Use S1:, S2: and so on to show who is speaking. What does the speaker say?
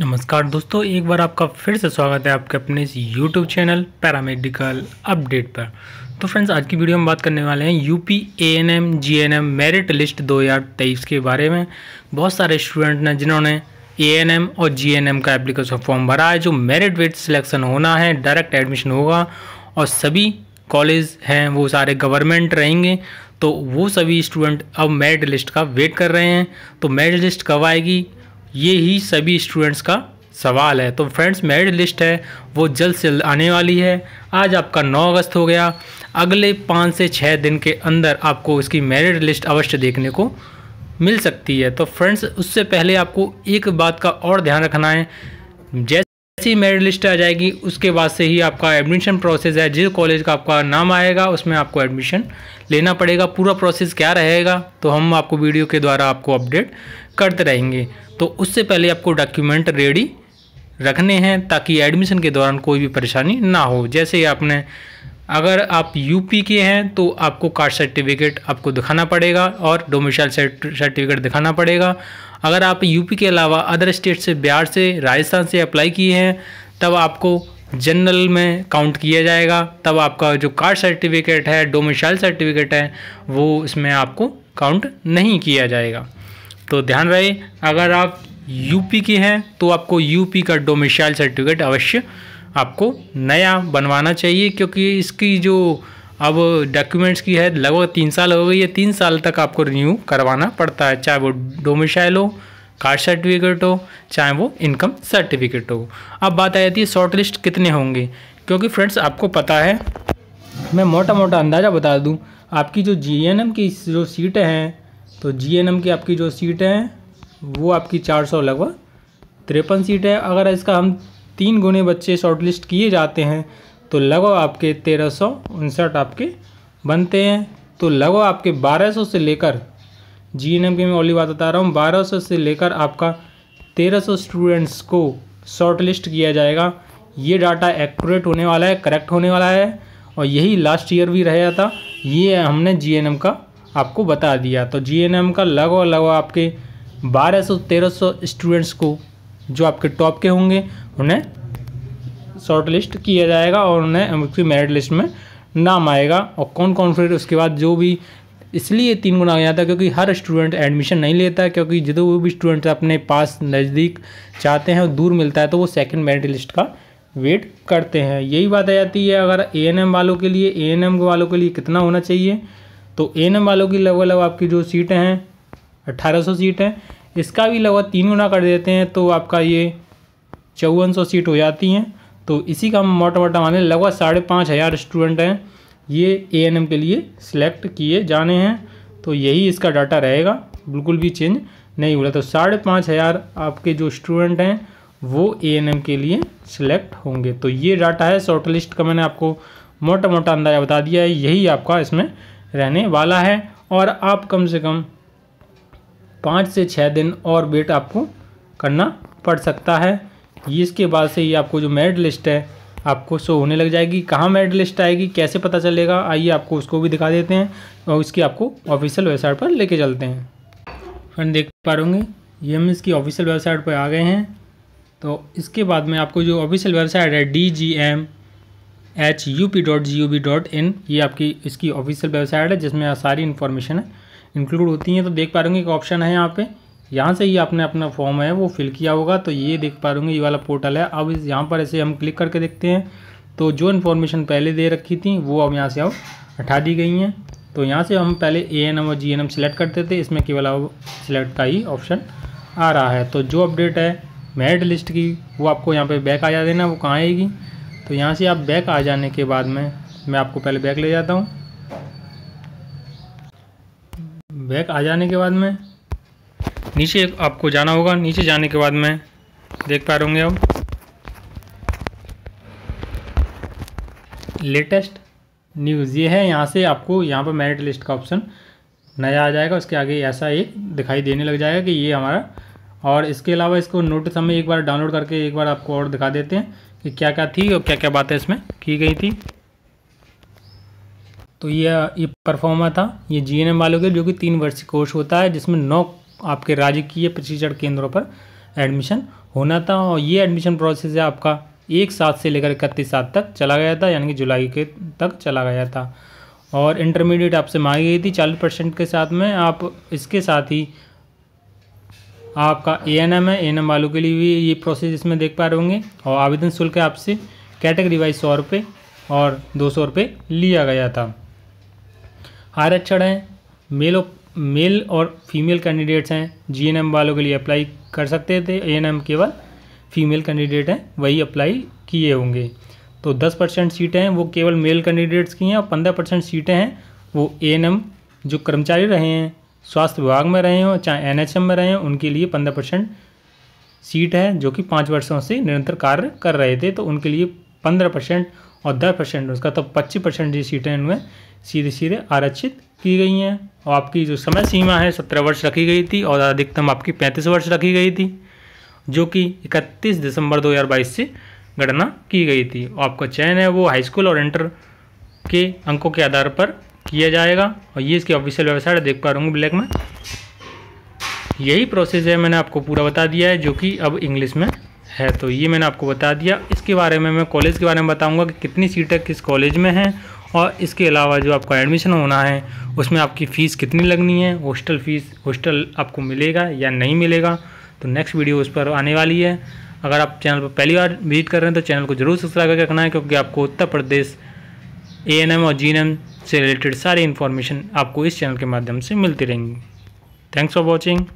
S1: नमस्कार दोस्तों एक बार आपका फिर से स्वागत है आपके अपने इस यूट्यूब चैनल पैरामेडिकल अपडेट पर तो फ्रेंड्स आज की वीडियो में बात करने वाले हैं U P A N M G N M merit list दो हज़ार तेईस के बारे में बहुत सारे स्टूडेंट ने जिन्होंने ए एन एम और जी एन एम का एप्लीकेशन फॉर्म भरा है जो मेरिट वेट सिलेक्शन होना है डायरेक्ट एडमिशन होगा और सभी कॉलेज हैं वो सारे गवर्नमेंट रहेंगे तो वो सभी स्टूडेंट अब मेरिट लिस्ट का वेट कर रहे हैं तो मेरिट लिस्ट कब आएगी ये ही सभी स्टूडेंट्स का सवाल है तो फ्रेंड्स मेरिट लिस्ट है वो जल्द से जल्द आने वाली है आज आपका 9 अगस्त हो गया अगले पाँच से छः दिन के अंदर आपको इसकी मेरिट लिस्ट अवश्य देखने को मिल सकती है तो फ्रेंड्स उससे पहले आपको एक बात का और ध्यान रखना है जैसे जैसे ही मेरिट लिस्ट आ जाएगी उसके बाद से ही आपका एडमिशन प्रोसेस है जिस कॉलेज का आपका नाम आएगा उसमें आपको एडमिशन लेना पड़ेगा पूरा प्रोसेस क्या रहेगा तो हम आपको वीडियो के द्वारा आपको अपडेट करते रहेंगे तो उससे पहले आपको डॉक्यूमेंट रेडी रखने हैं ताकि एडमिशन के दौरान कोई भी परेशानी ना हो जैसे ही आपने अगर आप यूपी के हैं तो आपको कास्ट सर्टिफिकेट आपको दिखाना पड़ेगा और डोमिशाइल सर्टिफिकेट दिखाना पड़ेगा अगर आप यूपी के अलावा अदर स्टेट से बिहार से राजस्थान से अप्लाई किए हैं तब आपको जनरल में काउंट किया जाएगा तब आपका जो कास्ट सर्टिफिकेट है डोमिसाइल सर्टिफिकेट है वो इसमें आपको काउंट नहीं किया जाएगा तो ध्यान रहे अगर आप यूपी के हैं तो आपको यूपी का डोमिसाइल सर्टिफिकेट अवश्य आपको नया बनवाना चाहिए क्योंकि इसकी जो अब डॉक्यूमेंट्स की है लगभग तीन साल हो गई है तीन साल तक आपको रिन्यू करवाना पड़ता है चाहे वो डोमिसाइल हो कास्ट सर्टिफिकेट हो चाहे वो इनकम सर्टिफिकेट हो अब बात आ जाती है शॉर्ट लिस्ट कितने होंगे क्योंकि फ्रेंड्स आपको पता है मैं मोटा मोटा अंदाज़ा बता दूँ आपकी जो जी की जो सीटें हैं तो जी की आपकी जो सीटें हैं वो आपकी चार सौ लगभग तिरपन सीट है अगर इसका हम तीन गुने बच्चे शॉर्टलिस्ट किए जाते हैं तो लगभग आपके तेरह सौ उनसठ आपके बनते हैं तो लगभग आपके 1200 से लेकर जी एन एम की मैं ओली बात बता रहा हूँ 1200 से लेकर आपका 1300 स्टूडेंट्स को शॉर्ट लिस्ट किया जाएगा ये डाटा एक्यूरेट होने वाला है करेक्ट होने वाला है और यही लास्ट ईयर भी रहा था ये हमने जी एन एम का आपको बता दिया तो जी एन एम का लगभग लगभग आपके 1200-1300 स्टूडेंट्स को जो आपके टॉप के होंगे उन्हें शॉर्ट लिस्ट किया जाएगा और उन्हें उसकी मेरिट लिस्ट में नाम आएगा और कौन कौन फिर उसके बाद जो भी इसलिए तीन गुना हो जाता है क्योंकि हर स्टूडेंट एडमिशन नहीं लेता है क्योंकि जो भी स्टूडेंट अपने पास नज़दीक चाहते हैं और दूर मिलता है तो वो सेकंड मेरिट लिस्ट का वेट करते हैं यही बात आ जाती है अगर ए एन एम वालों के लिए ए एन एम वालों के लिए कितना होना चाहिए तो ए एन एम वालों की लगभग लगभग आपकी जो सीटें हैं अट्ठारह सौ सीट हैं इसका भी लगभग तीन गुना कर देते हैं तो आपका ये चौवन सौ सीट हो जाती हैं तो इसी का मोटा मोटा माने लगभग साढ़े पाँच हज़ार स्टूडेंट हैं ये ए के लिए सिलेक्ट किए जाने हैं तो यही इसका डाटा रहेगा बिल्कुल भी चेंज नहीं हुआ तो साढ़े पाँच हज़ार आपके जो स्टूडेंट हैं वो ए के लिए सिलेक्ट होंगे तो ये डाटा है शॉर्ट लिस्ट का मैंने आपको मोटा मोटा अंदाज़ा बता दिया है यही आपका इसमें रहने वाला है और आप कम से कम पाँच से छः दिन और वेट आपको करना पड़ सकता है ये इसके बाद से ये आपको जो मेरिट लिस्ट है आपको शो होने लग जाएगी कहाँ मेरिट लिस्ट आएगी कैसे पता चलेगा आइए आपको उसको भी दिखा देते हैं और इसकी आपको ऑफिशियल वेबसाइट पर लेके चलते हैं फ्रेंड देख पा रहे ये हम इसकी ऑफिशियल वेबसाइट पर आ गए हैं तो इसके बाद में आपको जो ऑफिशियल वेबसाइट है D G M H U P dot G O V dot in ये आपकी इसकी ऑफिशियल वेबसाइट है जिसमें सारी इन्फॉर्मेशन इंक्लूड होती हैं तो देख पा रहे होंगे एक ऑप्शन है यहाँ पे यहाँ से ही आपने अपना फॉर्म है वो फिल किया होगा तो ये देख पा रूँगी ये वाला पोर्टल है अब इस यहाँ पर ऐसे हम क्लिक करके देखते हैं तो जो इन्फॉर्मेशन पहले दे रखी थी वो अब यहाँ से अब हटा दी गई हैं तो यहाँ से हम पहले ए एन एम और जी एन एम सिलेक्ट करते थे इसमें केवल अब सिलेक्ट का ही ऑप्शन आ रहा है तो जो अपडेट है मेरिट लिस्ट की वो आपको यहाँ पर बैक आ जा देना वो कहाँ आएगी तो यहाँ से आप बैक आ जाने के बाद में मैं आपको पहले बैक ले जाता हूँ बैक आ जाने के बाद में नीचे आपको जाना होगा नीचे जाने के बाद मैं देख पा रहे अब लेटेस्ट न्यूज़ ये है यहाँ से आपको यहाँ पर मेरिट लिस्ट का ऑप्शन नया आ जाएगा उसके आगे ऐसा एक दिखाई देने लग जाएगा कि ये हमारा और इसके अलावा इसको नोटिस हमें एक बार डाउनलोड करके एक बार आपको और दिखा देते हैं कि क्या क्या थी और क्या क्या बातें इसमें की गई थी तो ये ये परफॉर्मा था ये जी वालों के जो कि तीन वर्ष कोर्स होता है जिसमें नौ आपके राजकीय प्रशिक्षण केंद्रों पर एडमिशन होना था और ये एडमिशन प्रोसेस है आपका एक सात से लेकर इकतीस सात तक चला गया था यानी कि जुलाई के तक चला गया था और इंटरमीडिएट आपसे मांगी गई थी चालीस परसेंट के साथ में आप इसके साथ ही आपका ए एन एम है ए एन एम वालों के लिए भी ये प्रोसेस इसमें देख पा रहे होंगे और आवेदन शुल्क आपसे कैटेगरी वाइज सौ रुपये और दो सौ रुपये लिया गया था आरक्षण है मेल मेल और फीमेल कैंडिडेट्स हैं जीएनएम वालों के लिए अप्लाई कर सकते थे एएनएम केवल फीमेल कैंडिडेट हैं वही अप्लाई किए होंगे तो दस परसेंट सीटें हैं वो केवल मेल कैंडिडेट्स की हैं और पंद्रह परसेंट सीटें हैं वो एएनएम जो कर्मचारी रहे हैं स्वास्थ्य विभाग में रहे हों चाहे एन में रहे हों उनके लिए पंद्रह परसेंट सीट है जो कि पाँच वर्षों से निरंतर कार्य कर रहे थे तो उनके लिए पंद्रह परसेंट और दस परसेंट उसका तो पच्चीस परसेंट जो सीटें उनमें सीधे सीधे आरक्षित की गई हैं और आपकी जो समय सीमा है सत्रह वर्ष रखी गई थी और अधिकतम आपकी पैंतीस वर्ष रखी गई थी जो कि इकतीस दिसंबर 2022 से गणना की गई थी और आपका चयन है वो हाई स्कूल और इंटर के अंकों के आधार पर किया जाएगा और ये इसकी ऑफिशियल वेबसाइट देख पा रहा ब्लैक में यही प्रोसेस है मैंने आपको पूरा बता दिया है जो कि अब इंग्लिश में है तो ये मैंने आपको बता दिया इसके बारे में मैं कॉलेज के बारे में बताऊंगा कि कितनी सीटें किस कॉलेज में हैं और इसके अलावा जो आपका एडमिशन होना है उसमें आपकी फ़ीस कितनी लगनी है हॉस्टल फ़ीस हॉस्टल आपको मिलेगा या नहीं मिलेगा तो नेक्स्ट वीडियो उस पर आने वाली है अगर आप चैनल पर पहली बार विजिट कर रहे हैं तो चैनल को ज़रूर सब्सक्राइब करके रखना है क्योंकि आपको उत्तर प्रदेश ए एन एम और जी एन एम से रिलेटेड सारी इन्फॉर्मेशन आपको इस चैनल के माध्यम से मिलती रहेंगी थैंक्स फॉर वॉचिंग